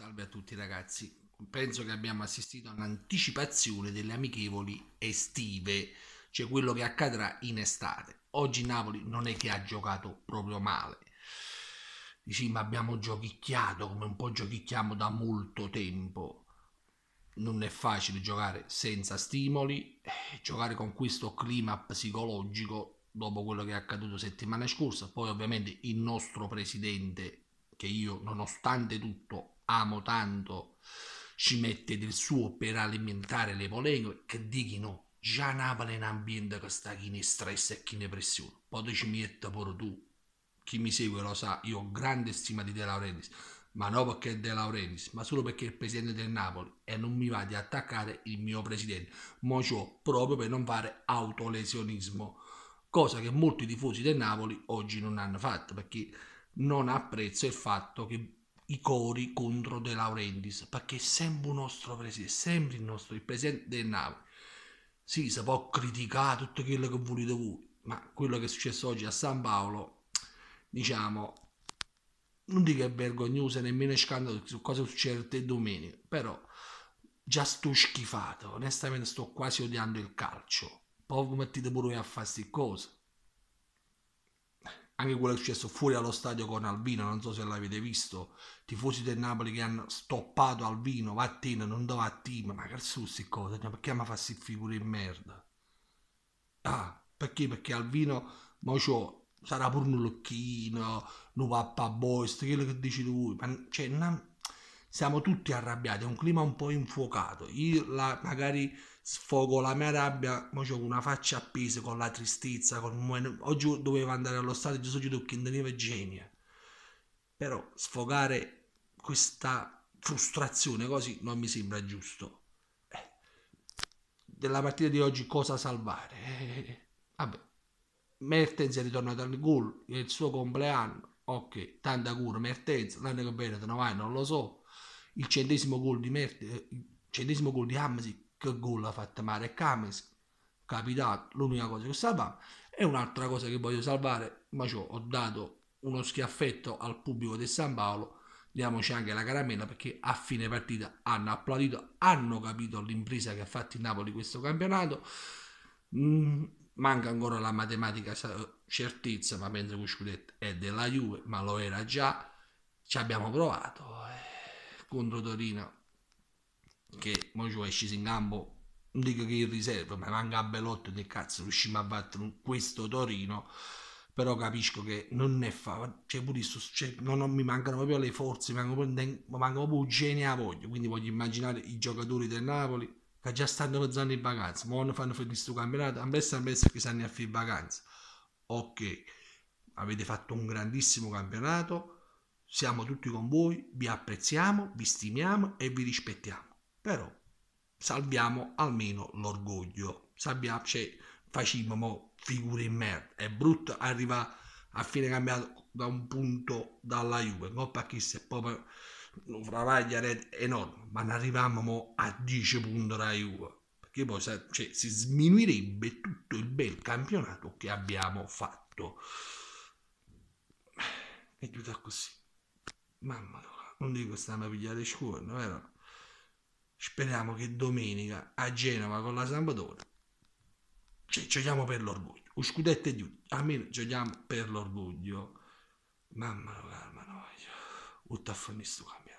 Salve a tutti ragazzi, penso che abbiamo assistito a un'anticipazione delle amichevoli estive, cioè quello che accadrà in estate. Oggi Napoli non è che ha giocato proprio male, sì ma abbiamo giochicchiato come un po' giochicchiamo da molto tempo. Non è facile giocare senza stimoli, giocare con questo clima psicologico dopo quello che è accaduto settimana scorsa, poi ovviamente il nostro presidente che io nonostante tutto amo tanto ci mette del suo per alimentare le polemiche che no, già Napoli è un ambiente che sta chi ne stress e chi ne pressione poi ci mette pure tu chi mi segue lo sa io ho grande stima di De Laurentiis ma non perché è De Laurentiis ma solo perché è il presidente del Napoli e non mi va di attaccare il mio presidente mo ciò proprio per non fare autolesionismo cosa che molti tifosi del Napoli oggi non hanno fatto perché non apprezzo il fatto che i cori contro De Laurentiis perché è sempre il nostro presidente, sempre il nostro il presidente del Napoli. Sì, si può criticare tutto quello che volete voi, ma quello che è successo oggi a San Paolo, diciamo, non dico che è vergognoso, nemmeno è scandalo su cosa succede te domenica, però già sto schifato, onestamente sto quasi odiando il calcio. Poi mettete pure a fare queste cose anche quello che è successo fuori allo stadio con Alvino, non so se l'avete visto, tifosi del Napoli che hanno stoppato Alvino, va a te, non dava a team, ma che sti cose, perché mi fa si figure in merda? Ah, perché? Perché Alvino, mo c'ho, sarà pure un lucchino, un pappa boy, quello che dici tu, ma cioè, non siamo tutti arrabbiati, è un clima un po' infuocato. Io la, magari sfogo la mia rabbia, ma ho una faccia appesa con la tristezza, con... oggi dovevo andare allo stadio Gesù Giudo che teneva genia. Eh. Però sfogare questa frustrazione così non mi sembra giusto. Eh. Della partita di oggi cosa salvare? Eh. Vabbè. Mertens è ritornato al gol, il suo compleanno, ok, tanta cura Mertens, l'anno che bene, non vai, non lo so, il centesimo gol di, Mert- eh, il centesimo gol di Hamsik, che gol ha fatto Marek Hamsik, capitato, l'unica cosa che salvavo. E un'altra cosa che voglio salvare, ma ciò, ho dato uno schiaffetto al pubblico di San Paolo, diamoci anche la caramella perché a fine partita hanno applaudito, hanno capito l'impresa che ha fatto il Napoli questo campionato. Mm, manca ancora la matematica certezza, ma mentre Cuscudetto è della Juve, ma lo era già, ci abbiamo provato. Eh contro Torino che mo ci è sceso in campo non dico che in riserva ma manca a Belotto del cazzo riusciamo a battere questo Torino però capisco che non è fa cioè pure sto, cioè, no, non, mi mancano proprio le forze mi mancano proprio gene a voglia quindi voglio immaginare i giocatori del Napoli che già stanno pensando in vacanza ma non fanno finire questo campionato ammesso ammesso che stanno a fare in vacanza ok avete fatto un grandissimo campionato siamo tutti con voi, vi apprezziamo, vi stimiamo e vi rispettiamo. Però salviamo almeno l'orgoglio. Salviamo, cioè, facciamo figure in merda. È brutto arrivare a fine cambiato da un punto dalla Juve. Coppa perché se proprio un travaglio enorme, ma ne arriviamo a 10 punti dalla Juve. Perché poi cioè, si sminuirebbe tutto il bel campionato che abbiamo fatto. E chiuda così mamma mia, non dico stanno a pigliare scuola, vero? Speriamo che domenica a Genova con la Sampdoria cioè, giochiamo per l'orgoglio. Un scudetto di tutti, almeno giochiamo per l'orgoglio. Mamma mia, mamma mia, un taffonista cambia.